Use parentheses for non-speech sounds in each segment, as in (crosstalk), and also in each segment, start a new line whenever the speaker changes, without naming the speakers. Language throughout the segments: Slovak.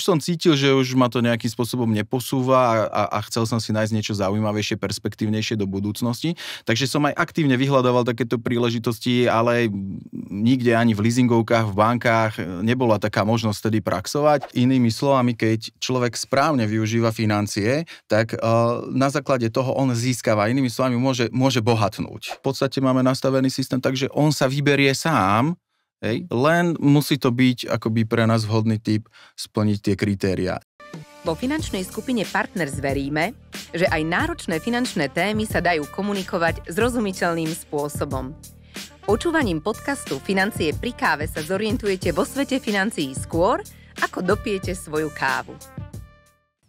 už som cítil, že už ma to nejakým spôsobom neposúva a, a chcel som si nájsť niečo zaujímavejšie, perspektívnejšie do budúcnosti. Takže som aj aktívne vyhľadával takéto príležitosti, ale nikde ani v leasingovkách, v bankách nebola taká možnosť tedy praxovať. Inými slovami, keď človek správne využíva financie, tak uh, na základe toho on získava. Inými slovami, môže, môže bohatnúť. V podstate máme nastavený systém tak, že on sa vyberie sám, Hej. Len musí to byť akoby pre nás vhodný typ splniť tie kritéria.
Vo finančnej skupine Partners veríme, že aj náročné finančné témy sa dajú komunikovať zrozumiteľným spôsobom. Počúvaním podcastu Financie pri káve sa zorientujete vo svete financií skôr, ako dopijete svoju kávu.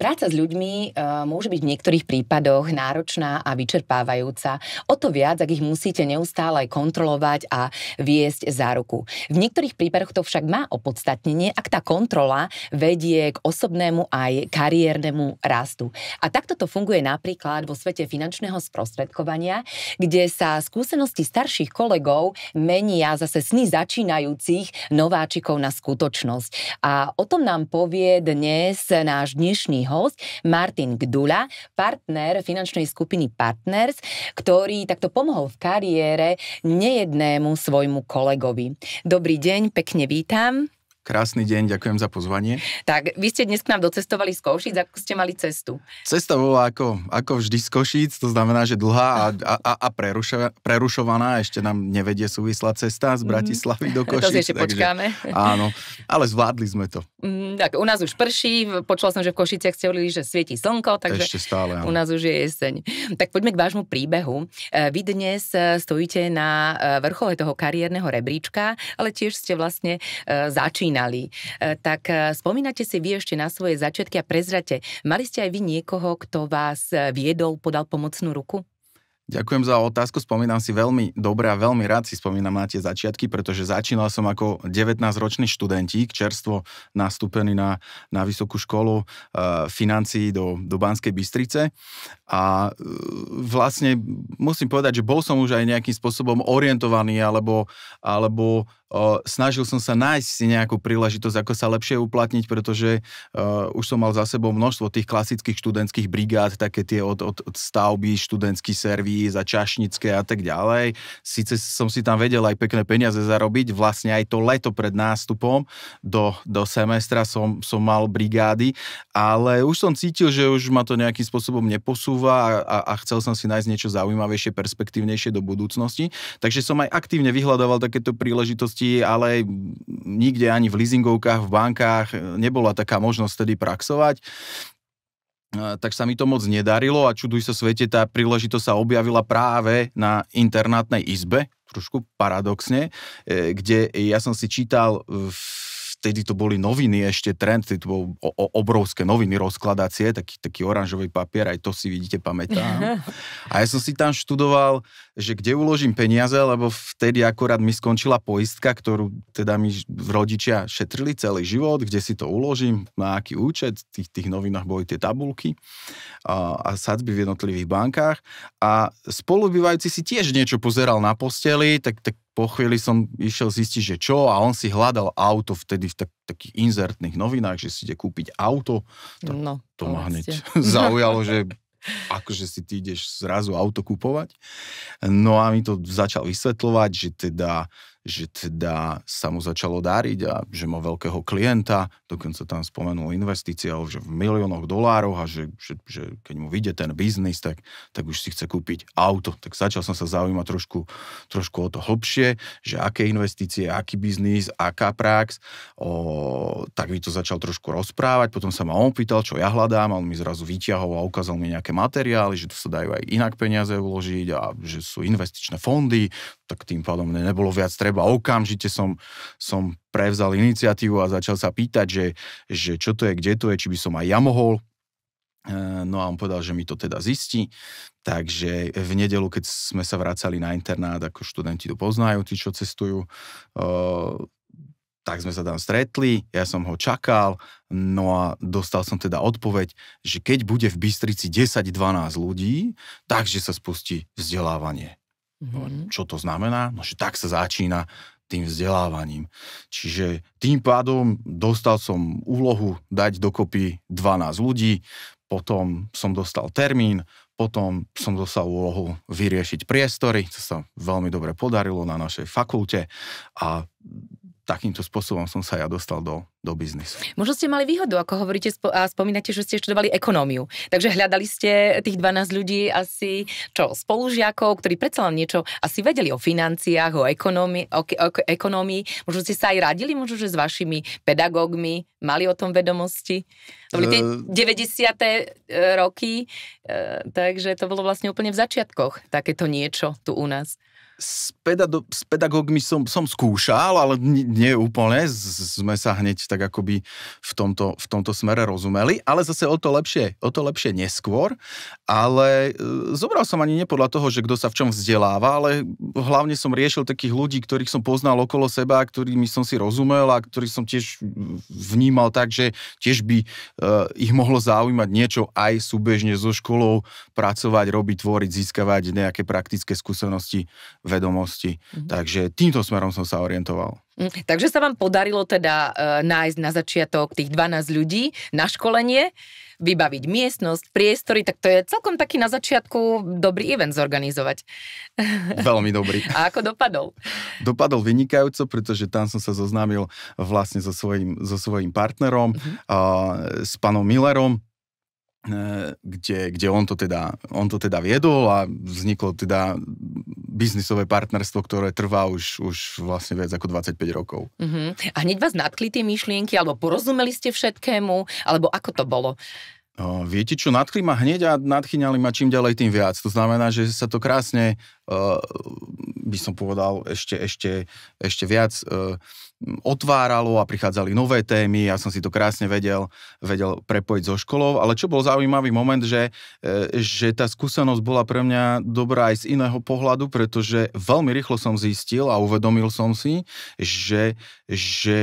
Práca s ľuďmi uh, môže byť v niektorých prípadoch náročná a vyčerpávajúca. O to viac, ak ich musíte neustále kontrolovať a viesť za ruku. V niektorých prípadoch to však má opodstatnenie, ak tá kontrola vedie k osobnému aj kariérnemu rastu. A takto to funguje napríklad vo svete finančného sprostredkovania, kde sa skúsenosti starších kolegov menia zase sny začínajúcich nováčikov na skutočnosť. A o tom nám povie dnes náš dnešný host, Martin Gdula, partner finančnej skupiny Partners, ktorý takto pomohol v kariére nejednému svojmu kolegovi. Dobrý deň, pekne vítam.
Krásny deň, ďakujem za pozvanie.
Tak, vy ste dnes k nám docestovali z košic ako ste mali cestu?
Cesta bola ako, ako vždy z Košíc, to znamená, že dlhá a, a, a preruša, prerušovaná, ešte nám nevedie súvislá cesta z mhm. Bratislavy mm. do Košic. (laughs) To si ešte takže, počkáme. Áno, ale zvládli sme to.
Mm, tak u nás už prší, počula som, že v Košiciach ste hovorili, že svieti slnko, takže Ešte stále, u nás už je jeseň. Tak poďme k vášmu príbehu. E, vy dnes e, stojíte na e, vrchole toho kariérneho rebríčka, ale tiež ste vlastne začínali. Tak spomínate si vy ešte na svoje začiatky a prezrate, mali ste aj vy niekoho, kto vás viedol, podal pomocnú ruku?
Ďakujem za otázku, spomínam si veľmi dobre a veľmi rád si spomínam na tie začiatky, pretože začínal som ako 19-ročný študentík, čerstvo nastúpený na, na vysokú školu e, eh, financií do, do Banskej Bystrice a e, vlastne musím povedať, že bol som už aj nejakým spôsobom orientovaný alebo, alebo eh, snažil som sa nájsť si nejakú príležitosť, ako sa lepšie uplatniť, pretože už som mal za sebou množstvo tých klasických študentských brigád, také tie od, od, od stavby, študentský servis, za čašnické a tak ďalej. Sice som si tam vedel aj pekné peniaze zarobiť, vlastne aj to leto pred nástupom do, do semestra som, som mal brigády, ale už som cítil, že už ma to nejakým spôsobom neposúva a, a chcel som si nájsť niečo zaujímavejšie, perspektívnejšie do budúcnosti. Takže som aj aktívne vyhľadával takéto príležitosti, ale nikde ani v leasingovkách, v bankách e, nebola taká možnosť tedy praxovať tak sa mi to moc nedarilo a čuduj sa svete, tá príležitosť sa objavila práve na internátnej izbe, trošku paradoxne, e, kde ja som si čítal v vtedy to boli noviny ešte trend, to bol o, o, obrovské noviny rozkladacie, taký, taký oranžový papier, aj to si vidíte, pamätám. (laughs) A ja som si tam študoval, že kde uložím peniaze, lebo vtedy akorát mi skončila poistka, ktorú teda mi rodičia šetrili celý život, kde si to uložím, na aký účet, v tých, tých novinách boli tie tabulky a, a sadzby v jednotlivých bankách. A spolubývajúci si tiež niečo pozeral na posteli, tak, tak po chvíli som išiel zistiť, že čo a on si hľadal auto vtedy v tak, takých inzertných novinách, že si ide kúpiť auto.
Tak no, to ma hneď (laughs) zaujalo, že
akože si ty ideš zrazu auto kupovať. No a mi to začal vysvetľovať, že teda že teda sa mu začalo dariť a že má veľkého klienta, dokonca tam spomenul investícia že v miliónoch dolárov a že, že, že keď mu vyjde ten biznis, tak, tak už si chce kúpiť auto. Tak začal som sa zaujímať trošku, trošku o to hlbšie, že aké investície, aký biznis, aká prax. O, tak mi to začal trošku rozprávať, potom sa ma on pýtal, čo ja hľadám, on mi zrazu vyťahol a ukázal mi nejaké materiály, že tu sa dajú aj inak peniaze uložiť a že sú investičné fondy, tak tým pádom mne nebolo viac treba. Okamžite som, som prevzal iniciatívu a začal sa pýtať, že, že čo to je, kde to je, či by som aj ja mohol. E, no a on povedal, že mi to teda zistí. Takže v nedelu, keď sme sa vracali na internát, ako študenti to poznajú, tí, čo cestujú, e, tak sme sa tam stretli, ja som ho čakal, no a dostal som teda odpoveď, že keď bude v Bystrici 10-12 ľudí, takže sa spustí vzdelávanie. Mm-hmm. Čo to znamená? No, že tak sa začína tým vzdelávaním. Čiže tým pádom dostal som úlohu dať dokopy 12 ľudí, potom som dostal termín, potom som dostal úlohu vyriešiť priestory, čo sa veľmi dobre podarilo na našej fakulte a takýmto spôsobom som sa ja dostal do, do biznisu.
Možno ste mali výhodu, ako hovoríte a spomínate, že ste študovali ekonómiu. Takže hľadali ste tých 12 ľudí asi čo, spolužiakov, ktorí predsa len niečo asi vedeli o financiách, o ekonómii, o, o, o ekonómii. Možno ste sa aj radili, možno, že s vašimi pedagógmi mali o tom vedomosti. To boli tie uh, ehm. 90. E, roky, uh, takže to bolo vlastne úplne v začiatkoch takéto niečo tu u nás s, pedado- s pedagógmi som, som
skúšal, ale nie, nie úplne. Z, sme sa hneď tak akoby v tomto, v tomto smere rozumeli, ale zase o to lepšie, o to lepšie neskôr. Ale e, zobral som ani nepodľa toho, že kto sa v čom vzdeláva, ale hlavne som riešil takých ľudí, ktorých som poznal okolo seba, ktorými som si rozumel a ktorých som tiež vnímal tak, že tiež by e, ich mohlo zaujímať niečo aj súbežne so školou, pracovať, robiť, tvoriť, získavať nejaké praktické skúsenosti v vedomosti. Mm-hmm. Takže týmto smerom som sa orientoval.
Mhm. Takže sa vám podarilo teda e, nájsť na začiatok tých 12 ľudí na školenie, vybaviť miestnosť, priestory, tak to je celkom taký na začiatku dobrý event zorganizovať. (laughs) Veľmi dobrý. A ako dopadol?
Dopadol vynikajúco, pretože tam som sa zoznámil vlastne so svojím, so svojím partnerom, mm-hmm. a, s pánom Millerom, E, kde, kde on, to teda, on to teda viedol a vzniklo teda biznisové partnerstvo, ktoré trvá už, už vlastne viac ako 25 rokov.
Uh-huh. A hneď vás nadkli tie myšlienky, alebo porozumeli ste všetkému,
alebo ako to bolo? Uh, viete čo, nadkli ma hneď a nadchyňali ma čím ďalej tým viac. To znamená, že sa to krásne, uh, by som povedal, ešte, ešte, ešte viac uh, otváralo a prichádzali nové témy, ja som si to krásne vedel, vedel prepojiť so školou, ale čo bol zaujímavý moment, že, e, že tá skúsenosť bola pre mňa dobrá aj z iného pohľadu, pretože veľmi rýchlo som zistil a uvedomil som si, že, že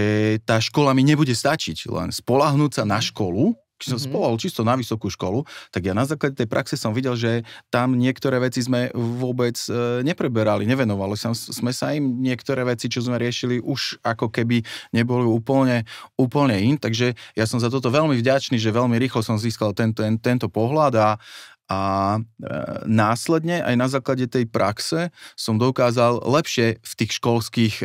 tá škola mi nebude stačiť, len spolahnúť sa na mhm. školu, keď som mm-hmm. spolal čisto na vysokú školu, tak ja na základe tej praxe som videl, že tam niektoré veci sme vôbec e, nepreberali, nevenovali sme sa im, niektoré veci, čo sme riešili, už ako keby neboli úplne, úplne in, takže ja som za toto veľmi vďačný, že veľmi rýchlo som získal tento, tento pohľad a, a e, následne aj na základe tej praxe som dokázal lepšie v tých školských e,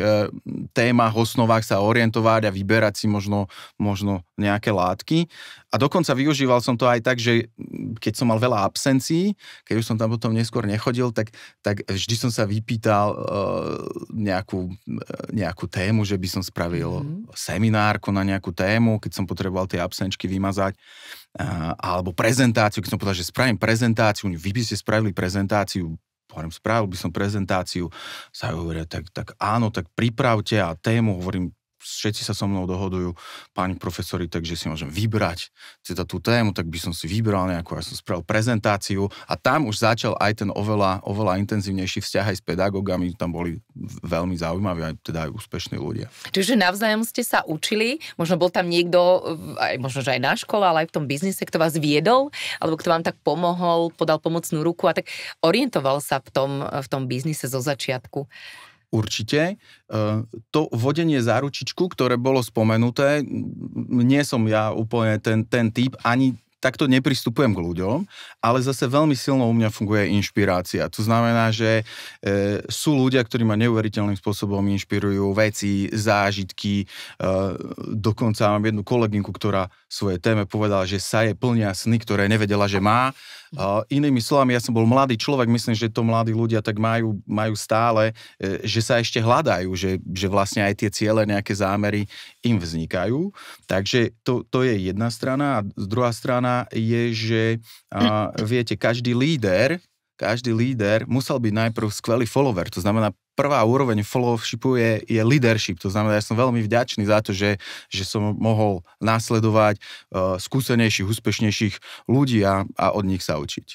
témach, osnovách sa orientovať a vyberať si možno, možno nejaké látky. A dokonca využíval som to aj tak, že keď som mal veľa absencií, keď už som tam potom neskôr nechodil, tak, tak vždy som sa vypýtal e, nejakú, nejakú tému, že by som spravil mm seminárku na nejakú tému, keď som potreboval tie absenčky vymazať. Eh, alebo prezentáciu, keď som povedal, že spravím prezentáciu, vy by ste spravili prezentáciu, hovorím, spravil by som prezentáciu, sa hovoria, tak, tak áno, tak pripravte a tému, hovorím, všetci sa so mnou dohodujú, páni profesori, takže si môžem vybrať teda tú tému, tak by som si vybral nejakú, ja som spravil prezentáciu a tam už začal aj ten oveľa, oveľa intenzívnejší vzťah aj s pedagógami, tam boli veľmi zaujímaví aj teda aj úspešní ľudia.
Čiže navzájom ste sa učili, možno bol tam niekto, eh, aj, možno že aj na škole, ale aj v tom biznise, kto vás viedol, alebo kto vám tak pomohol, podal pomocnú ruku a tak orientoval sa v tom, eh, v tom biznise zo začiatku.
Určite. E, to vodenie za ručičku, ktoré bolo spomenuté, nie som ja úplne ten, ten typ, ani takto nepristupujem k ľuďom, ale zase veľmi silno u mňa funguje inšpirácia. To znamená, že e, sú ľudia, ktorí ma neuveriteľným spôsobom inšpirujú, veci, zážitky. E, dokonca mám jednu kolegynku, ktorá svoje téme povedala, že sa je plnia sny, ktoré nevedela, že má Uh, inými slovami, ja som bol mladý človek, myslím, že to mladí ľudia tak majú, majú stále, e, že sa ešte hľadajú, že, že vlastne aj tie ciele, nejaké zámery im vznikajú. Takže to, to je jedna strana. A druhá strana je, že uh, viete, každý líder každý líder musel byť najprv skvelý follower, to znamená prvá úroveň followshipu je, je leadership. To znamená, ja som veľmi vďačný za to, že, že som mohol následovať uh, skúsenejších, úspešnejších ľudí a, a od nich sa učiť.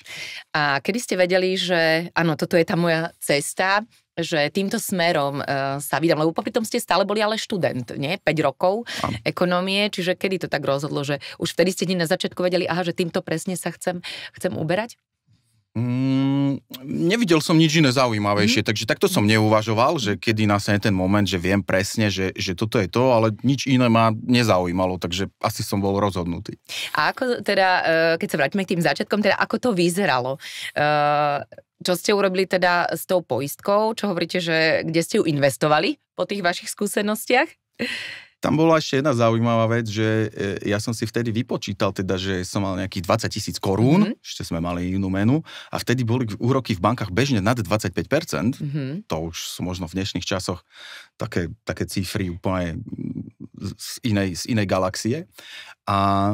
A kedy ste vedeli, že áno, toto je tá moja cesta, že týmto smerom uh, sa vydám, lebo popri tom ste stále boli ale študent, nie? 5 rokov ano. ekonomie, čiže kedy to tak rozhodlo, že už vtedy ste na začiatku vedeli, aha, že týmto presne sa chcem, chcem uberať?
Mm, nevidel som nič iné zaujímavejšie, mm. takže takto som neuvažoval, že kedy nastane ten moment, že viem presne, že, že toto je to, ale nič iné ma nezaujímalo, takže asi som bol rozhodnutý.
A ako teda, eh, keď sa vrátime k tým začiatkom, teda ako to vyzeralo? Eh, čo ste urobili teda s tou poistkou? Čo hovoríte, že kde ste ju investovali po tých vašich skúsenostiach?
Tam bola ešte jedna zaujímavá vec, že e, ja som si vtedy vypočítal, teda, že som mal nejakých 20 tisíc korún, mm-hmm. ešte sme mali inú menu, a vtedy boli úroky v bankách bežne nad 25%, mm-hmm. to už sú možno v dnešných časoch také, také cifry úplne z inej, z inej galaxie. A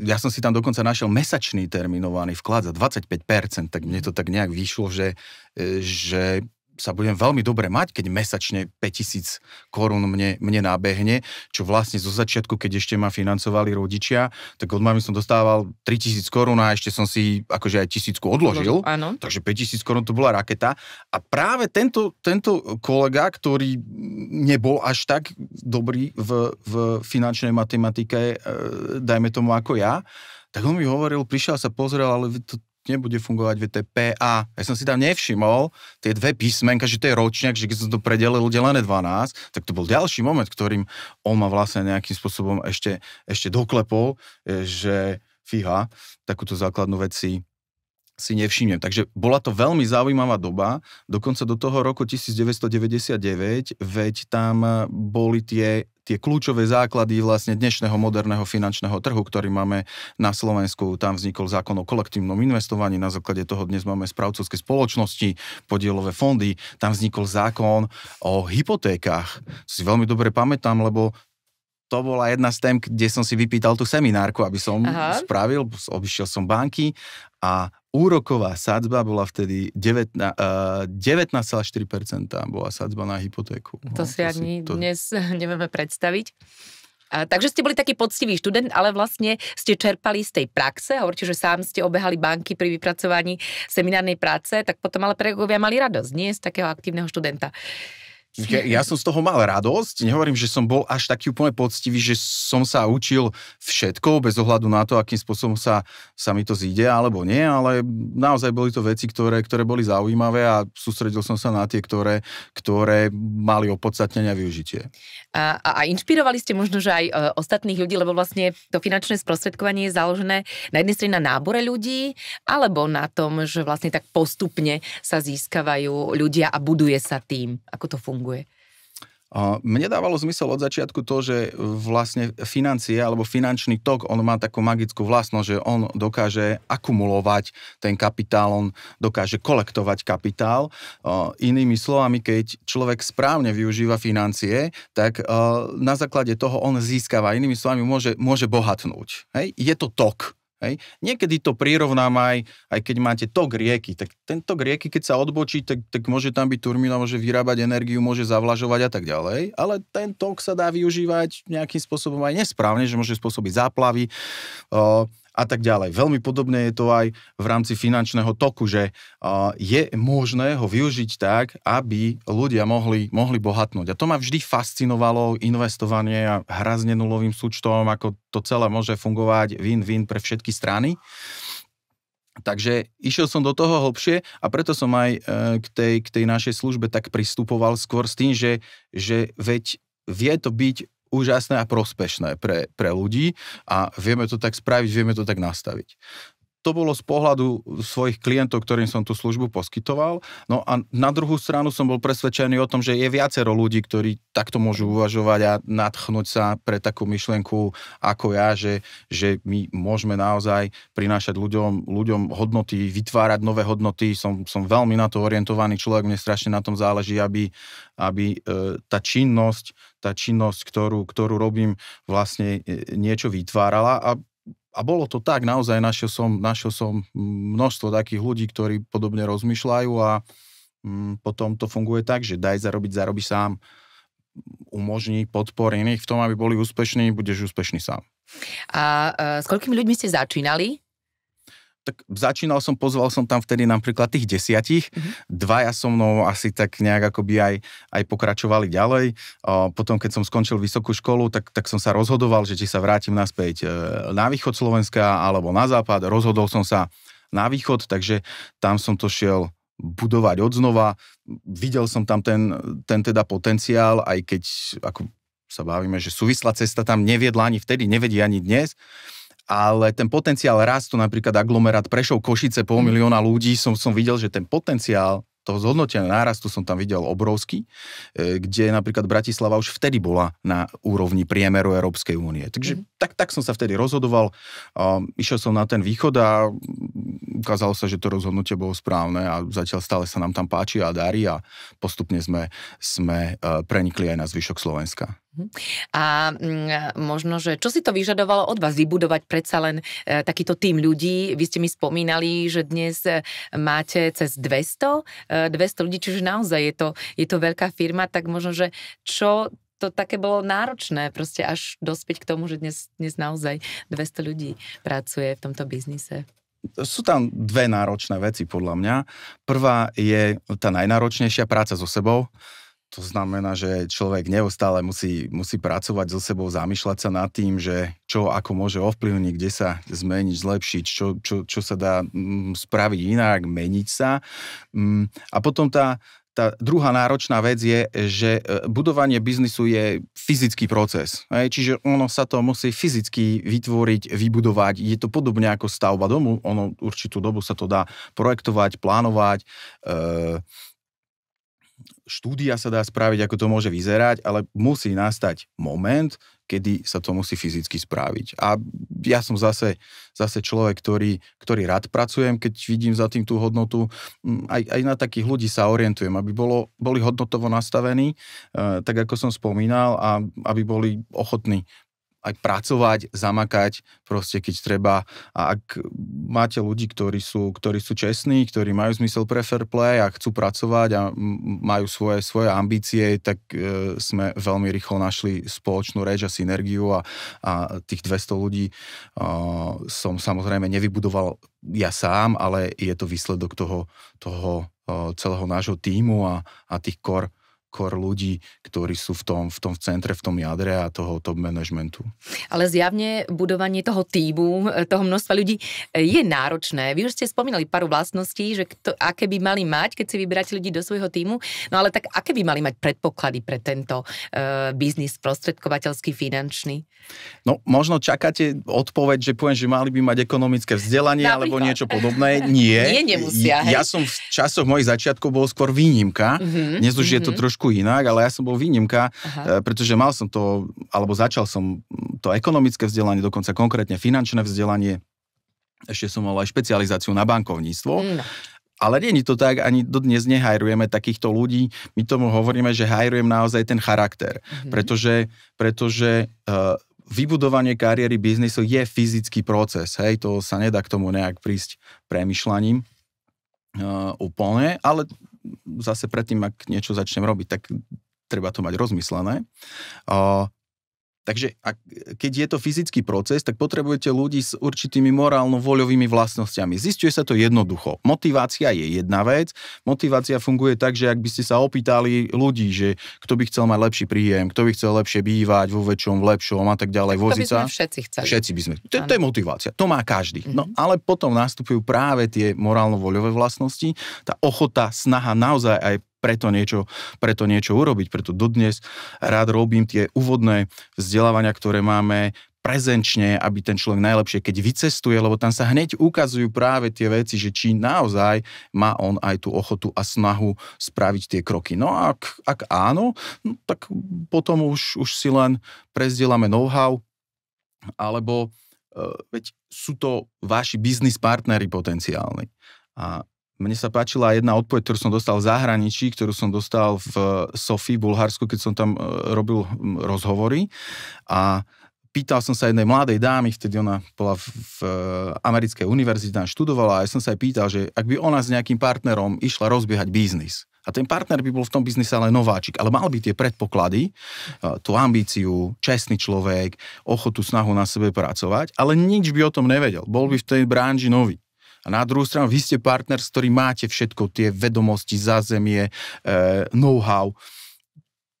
ja som si tam dokonca našiel mesačný terminovaný vklad za 25%, tak mne to tak nejak vyšlo, že, e, že sa budem veľmi dobre mať, keď mesačne 5000 korún mne, mne nábehne, čo vlastne zo začiatku, keď ešte ma financovali rodičia, tak od mami som dostával 3000 korún a ešte som si akože aj tisícku odložil. Áno. Takže 5000 korún to bola raketa. A práve tento, tento kolega, ktorý nebol až tak dobrý v, v finančnej matematike, e, dajme tomu ako ja, tak on mi hovoril, prišiel sa pozrel, ale to, nebude fungovať, veď to PA. Ja som si tam nevšimol tie dve písmenka, že to je ročňak, že keď som to predelil delené 12, tak to bol ďalší moment, ktorým on ma vlastne nejakým spôsobom ešte, ešte doklepol, e, že fíha, takúto základnú vec si si nevšimnem. Takže bola to veľmi zaujímavá doba, dokonca do toho roku 1999, veď tam eh, boli tie, tie kľúčové základy vlastne dnešného moderného finančného trhu, ktorý máme na Slovensku. Tam vznikol zákon o kolektívnom investovaní, na základe toho dnes máme správcovské spoločnosti, podielové fondy, tam vznikol zákon o hypotékách. Si veľmi dobre pamätám, lebo to bola jedna z tém, kde som si vypýtal tú seminárku, aby som Aha. spravil, obišiel som banky a úroková sadzba bola vtedy 19,4% 19, eh, bola sadzba na hypotéku. To
no, si to ani to... dnes (laughs) nevieme predstaviť. A, takže ste boli taký poctivý študent, ale vlastne ste čerpali z tej praxe, hovoríte, že sám ste obehali banky pri vypracovaní seminárnej práce, tak potom ale pedagogovia mali radosť, nie z takého aktívneho študenta. Uh,
ja, ja som z toho mal radosť, nehovorím, že som bol až taký úplne poctivý, že som sa učil všetko, bez ohľadu na to, akým spôsobom sa, sa mi to zíde alebo nie, ale naozaj boli to veci, ktoré, ktoré boli zaujímavé a sústredil som sa na tie, ktoré, ktoré mali opodstatnenia využitie.
A, a, a inšpirovali ste možno, že aj e, ostatných ľudí, lebo vlastne to finančné sprostredkovanie je založené na jednej strane na nábore ľudí, alebo na tom, že vlastne tak postupne sa získavajú ľudia a buduje sa tým, ako to funguje funguje?
Mne dávalo zmysel od začiatku to, že vlastne financie alebo finančný tok, on má takú magickú vlastnosť, že on dokáže akumulovať ten kapitál, on dokáže kolektovať kapitál. Inými slovami, keď človek správne využíva financie, tak na základe toho on získava. Inými slovami, môže, môže bohatnúť. Hej? Je to tok. Hej. Niekedy to prirovnám aj, aj keď máte tok rieky, tak ten tok rieky, keď sa odbočí, tak, tak môže tam byť turmina, môže vyrábať energiu, môže zavlažovať a tak ďalej, ale ten tok sa dá využívať nejakým spôsobom aj nesprávne, že môže spôsobiť záplavy. Uh, a tak ďalej. Veľmi podobne je to aj v rámci finančného toku, že je možné ho využiť tak, aby ľudia mohli, mohli bohatnúť. A to ma vždy fascinovalo, investovanie a hra s nenulovým súčtom, ako to celé môže fungovať win-win pre všetky strany. Takže išiel som do toho hlbšie a preto som aj e, k tej, k tej našej službe tak pristupoval skôr s tým, že, že veď vie to byť úžasné a prospešné pre, pre ľudí a vieme to tak spraviť, vieme to tak nastaviť to bolo z pohľadu svojich klientov, ktorým som tú službu poskytoval. No a na druhú stranu som bol presvedčený o tom, že je viacero ľudí, ktorí takto môžu uvažovať a nadchnúť sa pre takú myšlienku ako ja, že, že my môžeme naozaj prinášať ľuďom, ľuďom hodnoty, vytvárať nové hodnoty. Som, som veľmi na to orientovaný človek, mne strašne na tom záleží, aby, aby e, tá činnosť tá činnosť, ktorú, ktorú robím, vlastne e, niečo vytvárala a a bolo to tak, naozaj našiel som, našiel som množstvo takých ľudí, ktorí podobne rozmýšľajú a mm, potom to funguje tak, že daj zarobiť, zarobi sám, umožní podpor iných v tom, aby boli úspešní, budeš úspešný sám.
A uh, s koľkými ľuďmi ste začínali?
tak začínal som, pozval som tam vtedy napríklad tých desiatich, mm-hmm. dvaja so mnou asi tak nejak akoby aj, aj pokračovali ďalej. O, potom, keď som skončil vysokú školu, tak, tak som sa rozhodoval, že či sa vrátim naspäť e, na východ Slovenska alebo na západ. Rozhodol som sa na východ, takže tam som to šiel budovať odznova. Videl som tam ten, ten teda potenciál, aj keď ako sa bavíme, že súvislá cesta tam neviedla ani vtedy, nevedia ani dnes ale ten potenciál rastu, napríklad aglomerát Prešov, Košice, pol mm. milióna ľudí, som, som videl, že ten potenciál toho zhodnotenia nárastu som tam videl obrovský, e, kde napríklad Bratislava už vtedy bola na úrovni priemeru Európskej únie. Takže mm. tak, tak som sa vtedy rozhodoval, išiel som na ten východ a ukázalo sa, že to rozhodnutie bolo správne a zatiaľ stále sa nám tam páči a darí a postupne sme, sme e, prenikli aj na zvyšok Slovenska. Mhm.
A mm, možno, že čo si to vyžadovalo od vás vybudovať predsa len e, takýto tým ľudí? Vy ste mi spomínali, že dnes e, máte cez 200, 200 ľudí, čiže naozaj je to, je to veľká firma, tak možno, že čo to také bolo náročné, proste až dospieť k tomu, že dnes, dnes naozaj 200 ľudí pracuje v tomto biznise
sú tam dve náročné veci podľa mňa. Prvá je tá najnáročnejšia práca so sebou. To znamená, že človek neustále musí, musí pracovať so sebou, zamýšľať sa nad tým, že čo ako môže ovplyvniť, kde sa zmeniť, zlepšiť, čo, čo, čo sa dá mm, spraviť inak, meniť sa. Mm, a potom tá tá druhá náročná vec je, že e, budovanie biznisu je fyzický proces. Hej? Čiže ono sa to musí fyzicky vytvoriť, vybudovať. Je to podobne ako stavba domu. Ono určitú dobu sa to dá projektovať, plánovať, e, štúdia sa dá spraviť, ako to môže vyzerať, ale musí nastať moment, kedy sa to musí fyzicky spraviť. A ja som zase, zase človek, ktorý, ktorý rád pracujem, keď vidím za tým tú hodnotu. Mm, aj, aj na takých ľudí sa orientujem, aby bolo, boli hodnotovo nastavení, eh, tak ako som spomínal, a aby boli ochotní aj pracovať, zamakať, proste keď treba. A ak máte ľudí, ktorí sú, ktorí sú čestní, ktorí majú zmysel pre fair play a chcú pracovať a majú svoje, svoje ambície, tak e, sme veľmi rýchlo našli spoločnú reč a synergiu a, a tých 200 ľudí e, som samozrejme nevybudoval ja sám, ale je to výsledok toho, toho e, celého nášho týmu a, a tých core kor ľudí, ktorí sú v tom, v tom centre, v tom jadre a toho top managementu.
Ale zjavne budovanie toho týmu, toho množstva ľudí e, je náročné. Vy už ste spomínali pár vlastností, že kto, aké by mali mať, keď si vyberáte ľudí do svojho týmu, no ale tak aké by mali mať predpoklady pre tento uh, biznis prostredkovateľský, finančný?
No možno čakáte odpoveď, že poviem, že mali by mať ekonomické vzdelanie Napríklad. alebo niečo podobné. (laughs) Nie. Nie, nemusia. Hej. Ja som v časoch mojich začiatkov bol skôr výnimka. Mm-hmm. Dnes už mm-hmm. je to mhm. trošku trošku inak, ale ja som bol výnimka, Aha. Eh, pretože mal som to, alebo začal som to ekonomické vzdelanie, dokonca konkrétne finančné vzdelanie. Ešte som mal aj špecializáciu na bankovníctvo. Mm, no. Ale nie je to tak, ani dodnes nehajrujeme takýchto ľudí. My tomu hovoríme, že hajrujem naozaj ten charakter. Mm-hmm. Pretože, pretože uh, vybudovanie kariéry biznisu je fyzický proces. Hej, to sa nedá k tomu nejak prísť premyšľaním uh, úplne, ale zase predtým, ak niečo začnem robiť, tak treba to mať rozmyslené. Takže ak, keď je to fyzický proces, tak potrebujete ľudí s určitými morálno-voľovými vlastnosťami. Zistuje sa to jednoducho. Motivácia je jedna vec. Motivácia funguje tak, že ak by ste sa opýtali ľudí, že kto by chcel mať lepší príjem, kto by chcel lepšie bývať vo väčšom, v lepšom a tak ďalej, voziť sa. Všetci chceli. Všetci by sme. To, to je motivácia. To má každý. No mhm. ale potom nastupujú práve tie morálno-voľové vlastnosti, tá ochota, snaha naozaj aj preto niečo, preto niečo urobiť. Preto dodnes rád robím tie úvodné vzdelávania, ktoré máme prezenčne, aby ten človek najlepšie, keď vycestuje, lebo tam sa hneď ukazujú práve tie veci, že či naozaj má on aj tú ochotu a snahu spraviť tie kroky. No a ak, ak áno, no, tak potom už, už si len prezdielame know-how, alebo e, veď sú to vaši biznis partnery potenciálni. A mne sa páčila jedna odpoveď, ktorú som dostal v zahraničí, ktorú som dostal v eh, Sofii, Bulharsku, keď som tam eh, robil hm, rozhovory. A pýtal som sa jednej mladej dámy, vtedy ona bola v, v eh, americkej univerzite, tam študovala a ja som sa aj pýtal, že ak by ona s nejakým partnerom išla rozbiehať biznis, a ten partner by bol v tom biznise ale nováčik, ale mal by tie predpoklady, tú ambíciu, čestný človek, ochotu, snahu na sebe pracovať, ale nič by o tom nevedel. Bol by v tej bránži nový. A na druhú stranu, vy ste partner, s ktorým máte všetko, tie vedomosti, zázemie, eh, know-how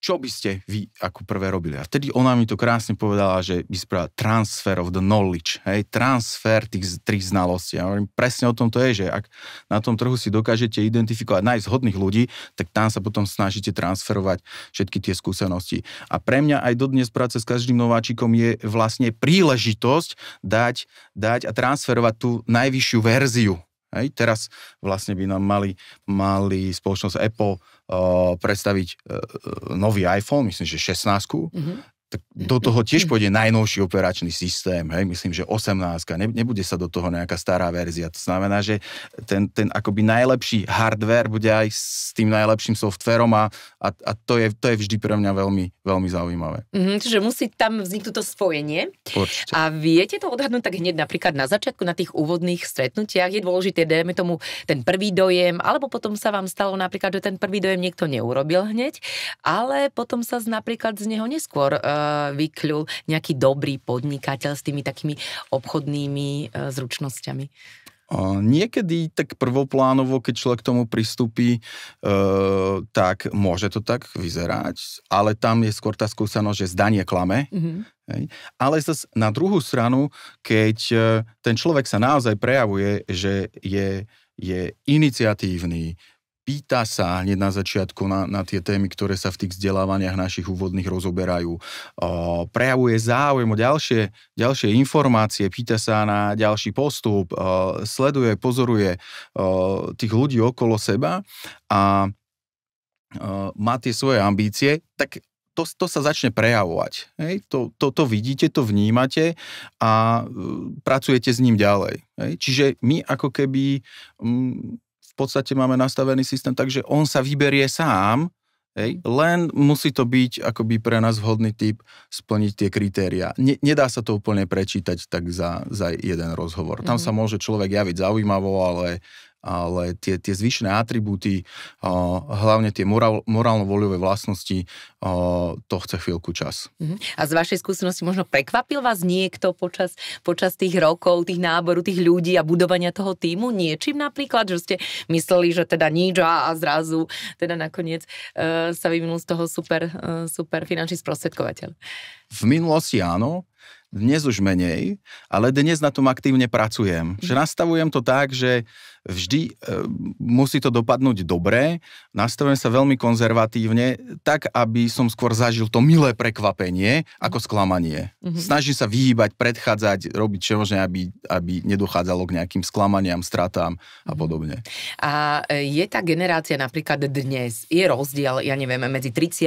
čo by ste vy ako prvé robili? A vtedy ona mi to krásne povedala, že by povedala transfer of the knowledge, hej, transfer tých, tých znalostí. Ja hovorím, presne o tom to je, že ak na tom trhu si dokážete identifikovať najzhodných ľudí, tak tam sa potom snažíte transferovať všetky tie skúsenosti. A pre mňa aj dodnes práce s každým nováčikom je vlastne príležitosť dať, dať a transferovať tú najvyššiu verziu Hej, teraz vlastne by nám mali, mali spoločnosť Apple uh, predstaviť uh, nový iPhone, myslím, že 16, mm-hmm tak do toho tiež pôjde najnovší operačný systém, hej, myslím, že 18, ne, nebude sa do toho nejaká stará verzia. To znamená, že ten, ten akoby najlepší hardware bude aj s tým najlepším softverom a, a, a to, je, to je vždy pre mňa veľmi, veľmi
zaujímavé. Mm-hmm, čiže musí tam vzniknúť to spojenie. Určite. A viete to odhadnúť tak hneď napríklad na začiatku, na tých úvodných stretnutiach je dôležité, dajme tomu ten prvý dojem, alebo potom sa vám stalo napríklad, že ten prvý dojem niekto neurobil hneď, ale potom sa z, napríklad z neho neskôr eh, Eh, vyklul nejaký dobrý podnikateľ s tými takými obchodnými eh, zručnosťami?
Niekedy tak prvoplánovo, keď človek k tomu pristúpi, e, tak môže to tak vyzerať, ale tam je skôr tá skúsenosť, že zdanie klame. Mm-hmm. Hej. Ale zase na druhú stranu, keď ten človek sa naozaj prejavuje, že je, je iniciatívny, pýta sa hneď na začiatku na, na tie témy, ktoré sa v tých vzdelávaniach našich úvodných rozoberajú. O, prejavuje záujem o ďalšie, ďalšie informácie, pýta sa na ďalší postup, o, sleduje, pozoruje o, tých ľudí okolo seba a o, má tie svoje ambície, tak to, to sa začne prejavovať. Hej? To, to, to vidíte, to vnímate a e, pracujete s ním ďalej. Hej? Čiže my ako keby... M, v podstate máme nastavený systém tak, že on sa vyberie sám, hej, len musí to byť akoby pre nás vhodný typ splniť tie kritéria. Ne, nedá sa to úplne prečítať tak za, za jeden rozhovor. Mm. Tam sa mhm. môže človek javiť zaujímavo, ale ale tie, tie zvyšné atribúty, hlavne tie morál, morálno-voľové vlastnosti, to chce chvíľku čas. Mhm.
A z vašej skúsenosti možno prekvapil vás niekto počas, počas tých rokov, tých náboru, tých ľudí a budovania toho týmu niečím napríklad, že ste mysleli, že teda nič a, a zrazu teda nakoniec uh, sa vyvinul z toho super, uh, super finančný sprostredkovateľ?
V minulosti áno, dnes už menej, ale dnes na tom aktívne pracujem. Mhm. Že nastavujem to tak, že vždy e, musí to dopadnúť dobre, nastavujem sa veľmi konzervatívne, tak, aby som skôr zažil to milé prekvapenie ako mhm. sklamanie. Mm-hmm. Snažím sa vyhýbať, predchádzať, robiť čo možné, aby, aby nedochádzalo k nejakým sklamaniam, stratám a mhm. podobne.
A e, je tá generácia napríklad dnes, je rozdiel, ja neviem, medzi 30 e,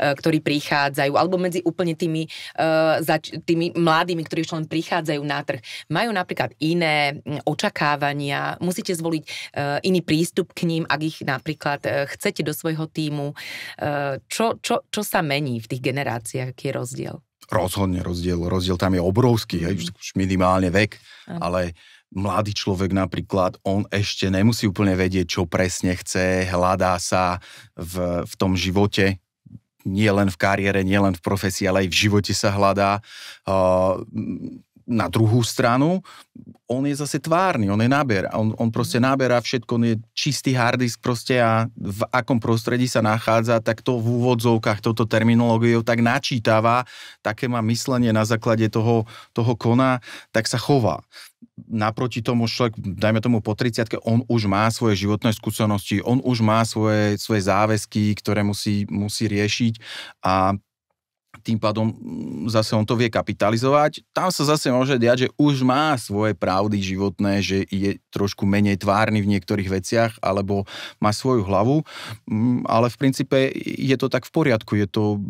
ktorí prichádzajú, alebo medzi úplne tými e, zač- tými mladými, ktorí už len prichádzajú na trh, majú napríklad iné mm, očakávania, musíte zvoliť e, iný prístup k ním, ak ich napríklad e, chcete do svojho týmu. E, čo, čo, čo sa mení v tých generáciách, aký je rozdiel?
Rozhodne rozdiel. Rozdiel tam je obrovský, mm. už minimálne vek, mm. ale mladý človek napríklad, on ešte nemusí úplne vedieť, čo presne chce, hľadá sa v, v tom živote, nie len v kariére, nie len v profesii, ale aj v živote sa hľadá. Uh, na druhú stranu, on je zase tvárny, on je náber. On, on proste náberá všetko, on je čistý hard disk. proste a v akom prostredí sa nachádza, tak to v úvodzovkách touto terminológiou tak načítava, také má myslenie na základe toho, toho kona, tak sa chová naproti tomu človek, dajme tomu po 30 on už má svoje životné skúsenosti, on už má svoje, svoje záväzky, ktoré musí, musí riešiť a tým pádom mm, zase on to vie kapitalizovať. Tam sa zase môže diať, že už má svoje pravdy životné, že je trošku menej tvárny v niektorých veciach, alebo má svoju hlavu, mm, ale v princípe je to tak v poriadku, je to,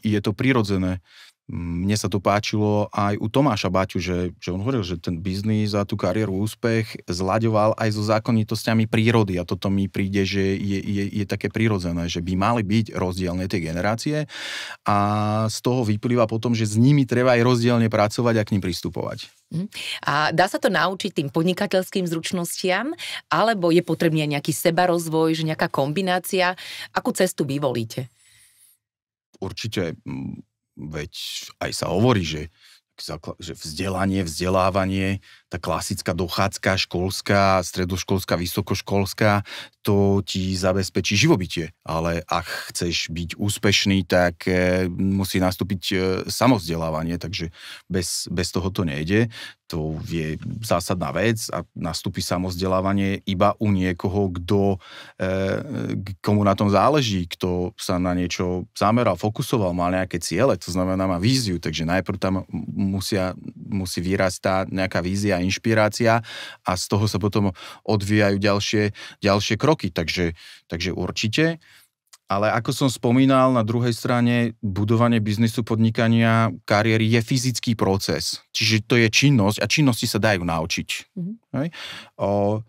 je to prirodzené mne sa to páčilo aj u Tomáša Baťu, že, že on hovoril, že ten biznis a tú kariéru, úspech zlaďoval aj so zákonitosťami prírody a toto mi príde, že je, je, je také prírodzené, že by mali byť rozdielne tie generácie a z toho vyplýva potom, že s nimi treba aj rozdielne pracovať a k ním pristupovať.
Mhm. A dá sa to naučiť tým podnikateľským zručnostiam, alebo je potrebný nejaký sebarozvoj, že nejaká kombinácia? Akú cestu vyvolíte?
Určite veď aj sa hovorí, že, že vzdelanie, vzdelávanie tá klasická dochádzka, školská, stredoškolská, vysokoškolská, to ti zabezpečí živobytie. Ale ak chceš byť úspešný, tak e, musí nastúpiť e, samozdelávanie, takže bez, bez toho to nejde. To je zásadná vec a nastúpi samozdelávanie iba u niekoho, kto, e, komu na tom záleží, kto sa na niečo zameral, fokusoval, mal nejaké ciele, to znamená má víziu, takže najprv tam musia, musí vyrastať nejaká vízia, inšpirácia a z toho sa potom odvíjajú ďalšie, ďalšie kroky. Takže, takže určite. Ale ako som spomínal, na druhej strane budovanie biznisu, podnikania, kariéry je fyzický proces. Čiže to je činnosť a činnosti sa dajú naučiť. Mm-hmm. Hej? O,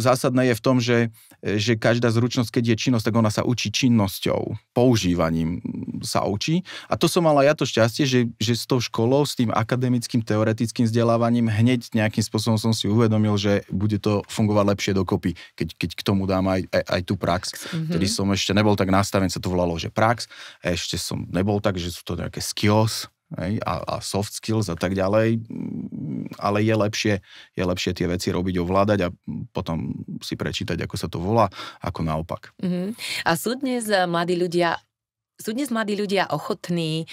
zásadné je v tom, že že každá zručnosť, keď je činnosť, tak ona sa učí činnosťou, používaním sa učí. A to som mala ja to šťastie, že, že s tou školou, s tým akademickým, teoretickým vzdelávaním hneď nejakým spôsobom som si uvedomil, že bude to fungovať lepšie dokopy, keď, keď k tomu dám aj, aj, aj tú prax. Mm-hmm. Tedy som ešte nebol tak nastaven, sa to volalo, že prax. A ešte som nebol tak, že sú to nejaké skills, hej, a, a soft skills a tak ďalej, ale je lepšie, je lepšie tie veci robiť, ovládať a potom si prečítať, ako sa to volá, ako naopak.
Uh-huh. A sú dnes eh, mladí ľudia sú dnes mladí ľudia ochotní e,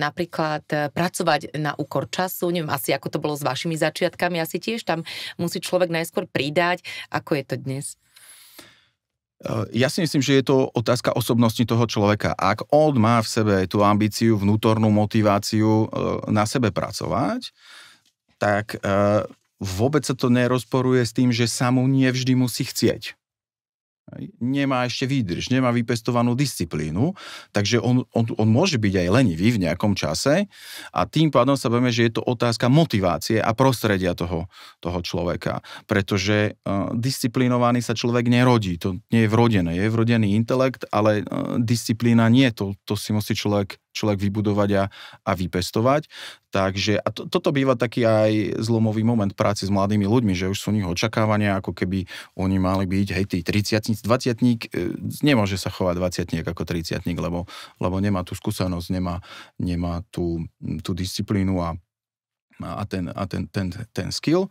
napríklad e, pracovať na úkor času? Neviem asi, ako to bolo s vašimi začiatkami. Asi tiež tam musí človek najskôr pridať. Ako je to dnes?
Eh, ja si myslím, že je to otázka osobnosti toho človeka. Ak on má v sebe tú ambíciu, vnútornú motiváciu eh, na sebe pracovať, tak eh, vôbec sa to nerozporuje s tým, že sa mu nevždy musí chcieť nemá ešte výdrž, nemá vypestovanú disciplínu, takže on, on, on môže byť aj lenivý v nejakom čase a tým pádom sa vieme, že je to otázka motivácie a prostredia toho, toho človeka, pretože uh, disciplinovaný sa človek nerodí, to nie je vrodené, je vrodený intelekt, ale uh, disciplína nie, to, to si musí človek človek vybudovať a, a vypestovať. Takže a to, toto býva taký aj zlomový moment práce s mladými ľuďmi, že už sú nich očakávania, ako keby oni mali byť, hej, tí 30 20 e, nemôže sa chovať 20 ako 30 lebo, lebo nemá tú skúsenosť, nemá, nemá tú, tú disciplínu a a, ten, a ten, ten, ten skill,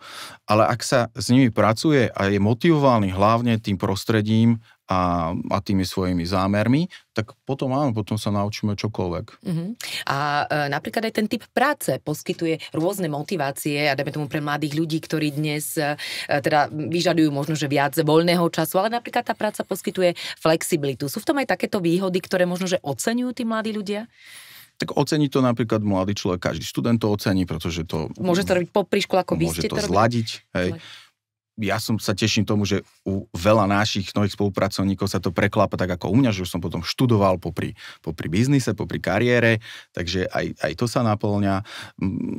ale ak sa s nimi pracuje a je motivovaný hlavne tým prostredím a, a tými svojimi zámermi, tak potom áno, potom sa naučíme čokoľvek.
Uh-huh. A e, napríklad aj ten typ práce poskytuje rôzne motivácie, a dajme tomu pre mladých ľudí, ktorí dnes e, teda vyžadujú možno, že viac voľného času, ale napríklad tá práca poskytuje flexibilitu. Sú v tom aj takéto výhody, ktoré možno, že oceňujú tí mladí ľudia?
Tak ocení to napríklad mladý človek, každý študent to ocení, pretože to... Môže
to robiť popri škole, ako vy ste to Môže to zladiť,
hej. Ja som sa teším tomu, že u veľa našich nových spolupracovníkov sa to preklapa tak ako u mňa, že už som potom študoval popri, popri biznise, popri kariére, takže aj, aj to sa naplňa.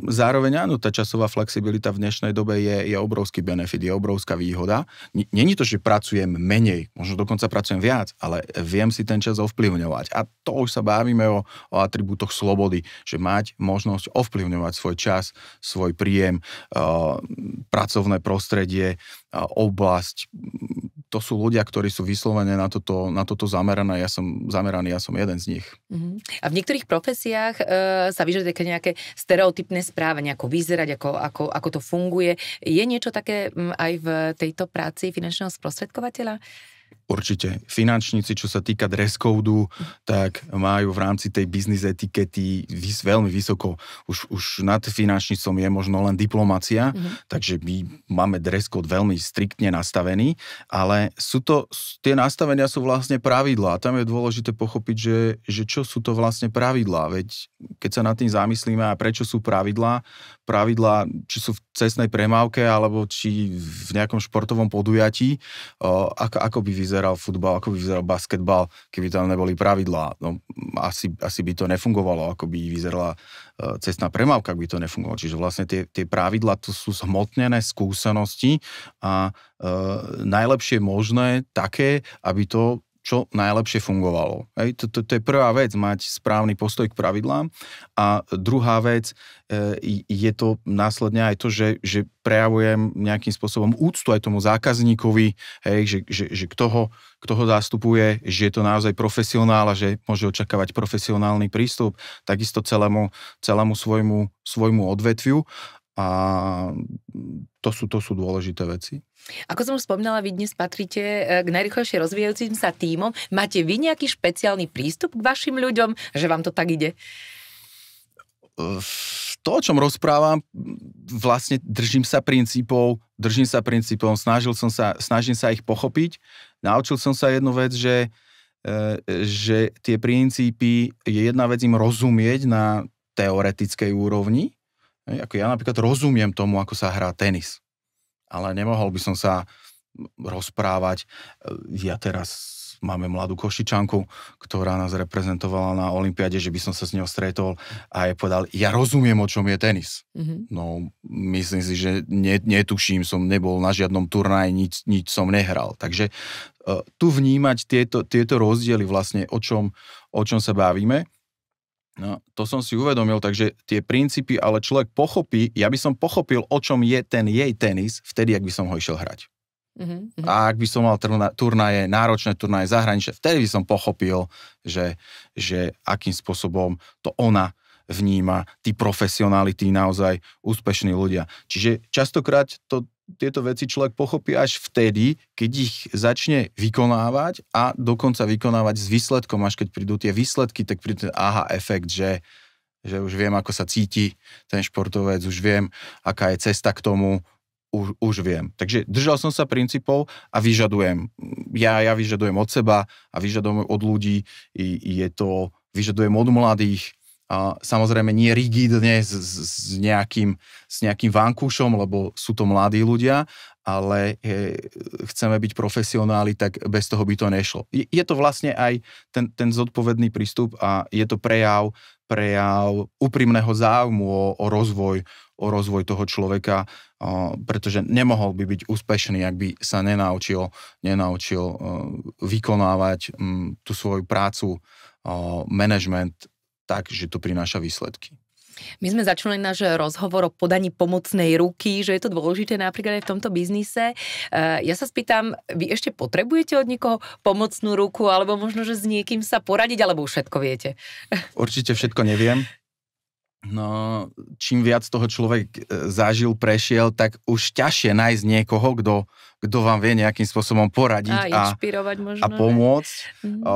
Zároveň áno, tá časová flexibilita v dnešnej dobe je, je obrovský benefit, je obrovská výhoda. Není to, že pracujem menej, možno dokonca pracujem viac, ale viem si ten čas ovplyvňovať. A to už sa bavíme o, o atribútoch slobody, že mať možnosť ovplyvňovať svoj čas, svoj príjem, eh, pracovné prostredie, oblasť. To sú ľudia, ktorí sú vyslovene na toto, na toto zamerané. Ja som zameraný, ja som jeden z nich. Uh-huh.
A v niektorých profesiách e, sa vyžaduje nejaké stereotypné správanie, ako vyzerať, ako, ako, ako to funguje. Je niečo také aj v tejto práci finančného sprostredkovateľa?
Určite. Finančníci, čo sa týka dress code, tak majú v rámci tej biznis etikety vys, veľmi vysoko. Už, už nad finančnícom je možno len diplomacia, mm-hmm. takže my máme dress code veľmi striktne nastavený, ale sú to, tie nastavenia sú vlastne pravidlá. Tam je dôležité pochopiť, že, že čo sú to vlastne pravidlá. Veď keď sa nad tým zamyslíme a prečo sú pravidlá, pravidlá, či sú v cestnej premávke alebo či v nejakom športovom podujatí, o, ako, ako by vyzeral futbal, ako by vyzeral basketbal, keby tam neboli pravidlá. No, asi, asi by to nefungovalo, ako by vyzerala e, cestná premávka, ak by to nefungovalo. Čiže vlastne tie, tie pravidlá to sú zhmotnené skúsenosti a e, najlepšie možné také, aby to čo najlepšie fungovalo. Hej, to, to, to je prvá vec, mať správny postoj k pravidlám. A druhá vec e, je to následne aj to, že, že prejavujem nejakým spôsobom úctu aj tomu zákazníkovi, hej, že, že, že kto, ho, kto ho zastupuje, že je to naozaj profesionál a že môže očakávať profesionálny prístup, takisto celému, celému svojmu, svojmu odvetviu. A mm, to sú, to sú dôležité veci.
Ako som už spomínala, vy dnes patríte eh, k najrychlejšie rozvíjajúcim sa týmom. Máte vy nejaký špeciálny prístup k vašim ľuďom, že vám to tak ide?
To, o čom rozprávam, vlastne držím sa princípov, držím sa princípov, snažil som sa, snažím sa ich pochopiť. Naučil som sa jednu vec, že, eh, že tie princípy, je jedna vec im rozumieť na teoretickej úrovni, ako ja napríklad rozumiem tomu, ako sa hrá tenis, ale nemohol by som sa rozprávať. E, ja teraz máme mladú Košičanku, ktorá nás reprezentovala na Olympiade, že by som sa s ňou stretol a je povedal, ja rozumiem, o čom je tenis. Mm-hmm. No, myslím si, že netuším, som nebol na žiadnom turnaji, nič, nič som nehral. Takže uh, tu vnímať tieto, tieto rozdiely vlastne, o čom, o čom sa bavíme. No, to som si uvedomil, takže tie princípy, ale človek pochopí, ja by som pochopil, o čom je ten jej tenis, vtedy, ak by som ho išiel hrať. uh-huh. A ak by som mal turna- turnaje, náročné turnaje zahraničné, vtedy by som pochopil, že, že akým spôsobom to ona vníma, tí profesionáli, tí naozaj úspešní ľudia. Čiže častokrát to tieto veci človek pochopí až vtedy, keď ich začne vykonávať a dokonca vykonávať s výsledkom. Až keď prídu tie výsledky, tak príde ten aha efekt, že, že už viem, ako sa cíti ten športovec, už viem, aká je cesta k tomu, už, už viem. Takže držal som sa princípov a vyžadujem. Ja, ja vyžadujem od seba a vyžadujem od ľudí. I, je to, vyžadujem od mladých, samozrejme nie rigidne s, s, nejakým, s nejakým vankúšom, lebo sú to mladí ľudia, ale je, chceme byť profesionáli, tak bez toho by to nešlo. Je, je to vlastne aj ten, ten zodpovedný prístup a je to prejav, prejav úprimného záujmu o, o rozvoj o rozvoj toho človeka, o, pretože nemohol by byť úspešný, ak by sa nenaučil, nenaučil o, e, vykonávať m, mm, tú svoju prácu, management tak, že to prináša výsledky.
My sme začali náš rozhovor o podaní pomocnej ruky, že je to dôležité napríklad aj v tomto biznise. E, ja sa spýtam, vy ešte potrebujete od niekoho pomocnú ruku, alebo možno, že s niekým sa poradiť, alebo všetko viete?
Určite všetko neviem no, čím viac toho človek e, zažil, prešiel, tak už ťažšie nájsť niekoho, kto, kto vám vie nejakým spôsobom poradiť a, a,
možno, a pomôcť.
Mm. O,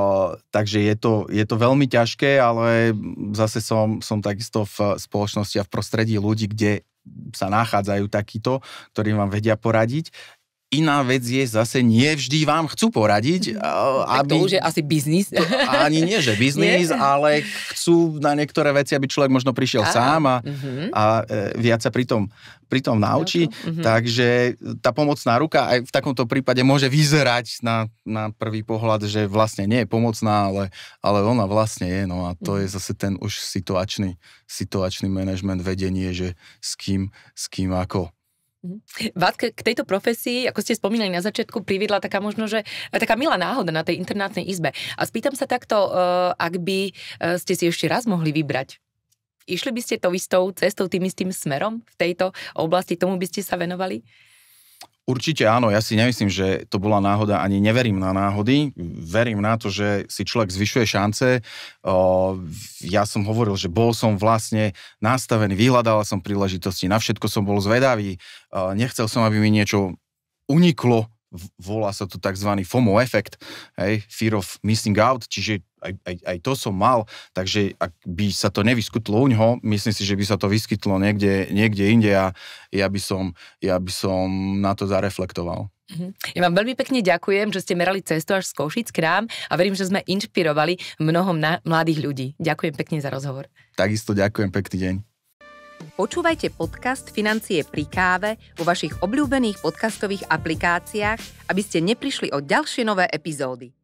takže je to, je to veľmi ťažké, ale zase som, som takisto v spoločnosti a v prostredí ľudí, kde sa nachádzajú takíto, ktorí vám vedia poradiť. Iná vec je zase, nie vždy vám chcú poradiť. Mhm. Aby... Tak to už je asi
biznis. Ani nie, že biznis, ale
chcú na niektoré veci, aby človek možno prišiel Aha. sám a, mm-hmm. a e, viac sa pri tom, pri tom naučí. Mm-hmm. Takže tá pomocná ruka aj v takomto prípade môže vyzerať na, na prvý pohľad, že vlastne nie je pomocná, ale, ale ona vlastne je. No a to je mhm. zase ten už situačný, situačný manažment, vedenie, že s kým, s kým ako
Mhm. Vás k tejto profesii, ako ste spomínali na začiatku, priviedla taká možno, že taká milá náhoda na tej internátnej izbe. A spýtam sa takto, eh, ak by eh, ste si ešte raz mohli vybrať, išli by ste to istou cestou, tým istým smerom v tejto oblasti, tomu by ste sa venovali?
Určite áno, ja si nemyslím, že to bola náhoda, ani neverím na náhody. Verím na to, že si človek zvyšuje šance. Ja som hovoril, že bol som vlastne nastavený, vyhľadal som príležitosti, na všetko som bol zvedavý. Nechcel som, aby mi niečo uniklo volá sa to tzv. FOMO efekt, hej, fear of missing out, čiže aj, aj, aj to som mal, takže ak by sa to nevyskytlo u ňoho, myslím si, že by sa to vyskytlo niekde, niekde inde a ja by, som, ja by som na to zareflektoval.
Mhm. Ja vám veľmi pekne ďakujem, že ste merali cestu až z Košic k nám a verím, že sme inšpirovali mnohom na, mladých ľudí. Ďakujem pekne za rozhovor.
Takisto ďakujem, pekný deň.
Počúvajte podcast Financie pri káve vo vašich obľúbených podcastových aplikáciách, aby ste neprišli o ďalšie nové epizódy.